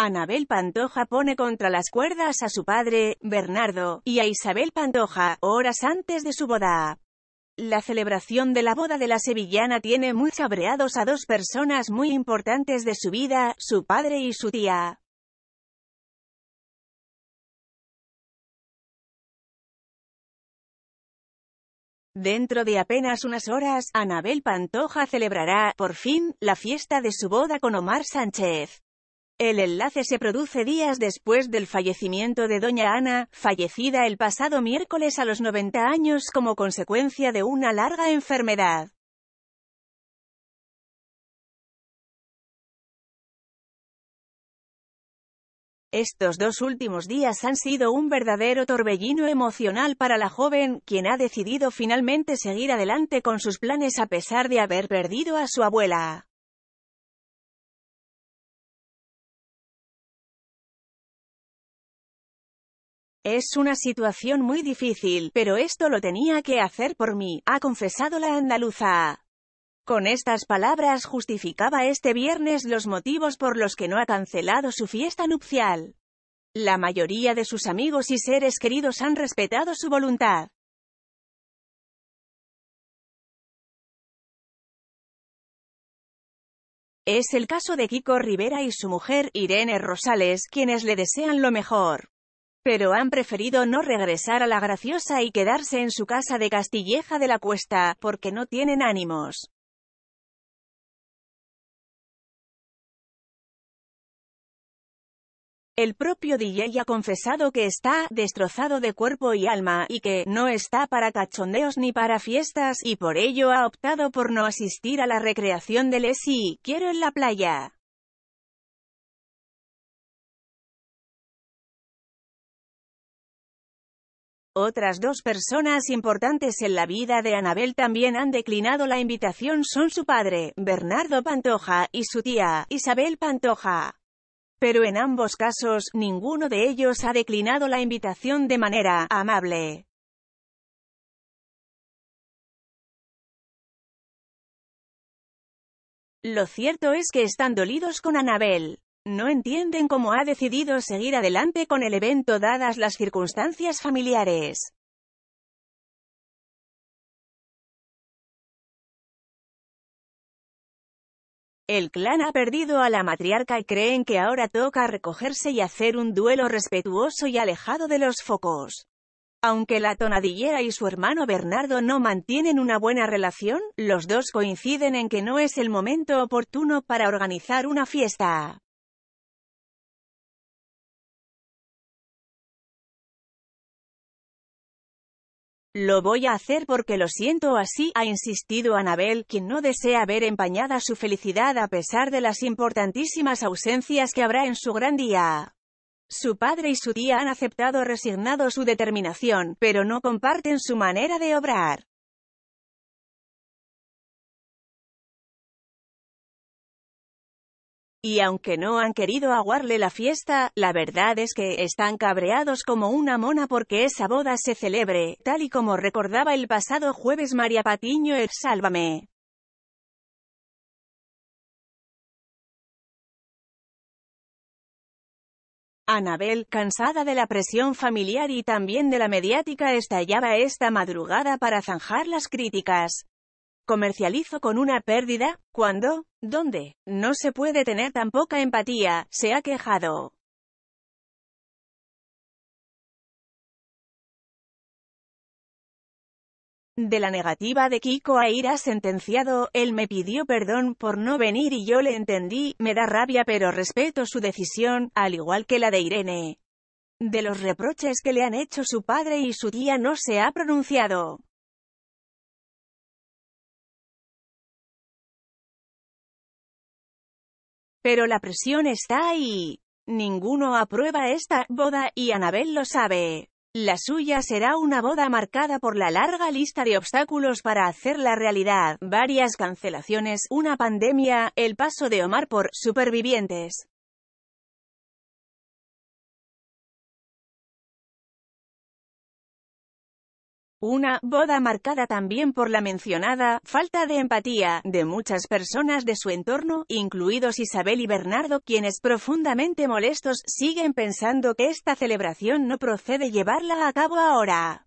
Anabel Pantoja pone contra las cuerdas a su padre, Bernardo, y a Isabel Pantoja, horas antes de su boda. La celebración de la boda de la sevillana tiene muy cabreados a dos personas muy importantes de su vida, su padre y su tía. Dentro de apenas unas horas, Anabel Pantoja celebrará, por fin, la fiesta de su boda con Omar Sánchez. El enlace se produce días después del fallecimiento de doña Ana, fallecida el pasado miércoles a los 90 años como consecuencia de una larga enfermedad. Estos dos últimos días han sido un verdadero torbellino emocional para la joven, quien ha decidido finalmente seguir adelante con sus planes a pesar de haber perdido a su abuela. Es una situación muy difícil, pero esto lo tenía que hacer por mí, ha confesado la andaluza. Con estas palabras justificaba este viernes los motivos por los que no ha cancelado su fiesta nupcial. La mayoría de sus amigos y seres queridos han respetado su voluntad. Es el caso de Kiko Rivera y su mujer, Irene Rosales, quienes le desean lo mejor. Pero han preferido no regresar a la Graciosa y quedarse en su casa de Castilleja de la Cuesta, porque no tienen ánimos. El propio DJ ha confesado que está destrozado de cuerpo y alma, y que no está para cachondeos ni para fiestas, y por ello ha optado por no asistir a la recreación del ESI, quiero en la playa. Otras dos personas importantes en la vida de Anabel también han declinado la invitación son su padre, Bernardo Pantoja, y su tía, Isabel Pantoja. Pero en ambos casos, ninguno de ellos ha declinado la invitación de manera amable. Lo cierto es que están dolidos con Anabel no entienden cómo ha decidido seguir adelante con el evento dadas las circunstancias familiares. El clan ha perdido a la matriarca y creen que ahora toca recogerse y hacer un duelo respetuoso y alejado de los focos. Aunque la tonadillera y su hermano Bernardo no mantienen una buena relación, los dos coinciden en que no es el momento oportuno para organizar una fiesta. Lo voy a hacer porque lo siento así, ha insistido Anabel, quien no desea ver empañada su felicidad a pesar de las importantísimas ausencias que habrá en su gran día. Su padre y su tía han aceptado resignado su determinación, pero no comparten su manera de obrar. Y aunque no han querido aguarle la fiesta, la verdad es que están cabreados como una mona porque esa boda se celebre, tal y como recordaba el pasado jueves María Patiño en Sálvame. Anabel, cansada de la presión familiar y también de la mediática, estallaba esta madrugada para zanjar las críticas comercializo con una pérdida, cuando, ¿dónde? No se puede tener tan poca empatía, se ha quejado. De la negativa de Kiko a a sentenciado, él me pidió perdón por no venir y yo le entendí, me da rabia pero respeto su decisión, al igual que la de Irene. De los reproches que le han hecho su padre y su tía no se ha pronunciado. Pero la presión está ahí. Ninguno aprueba esta boda, y Anabel lo sabe. La suya será una boda marcada por la larga lista de obstáculos para hacerla realidad, varias cancelaciones, una pandemia, el paso de Omar por supervivientes. Una boda marcada también por la mencionada falta de empatía de muchas personas de su entorno, incluidos Isabel y Bernardo, quienes profundamente molestos siguen pensando que esta celebración no procede llevarla a cabo ahora.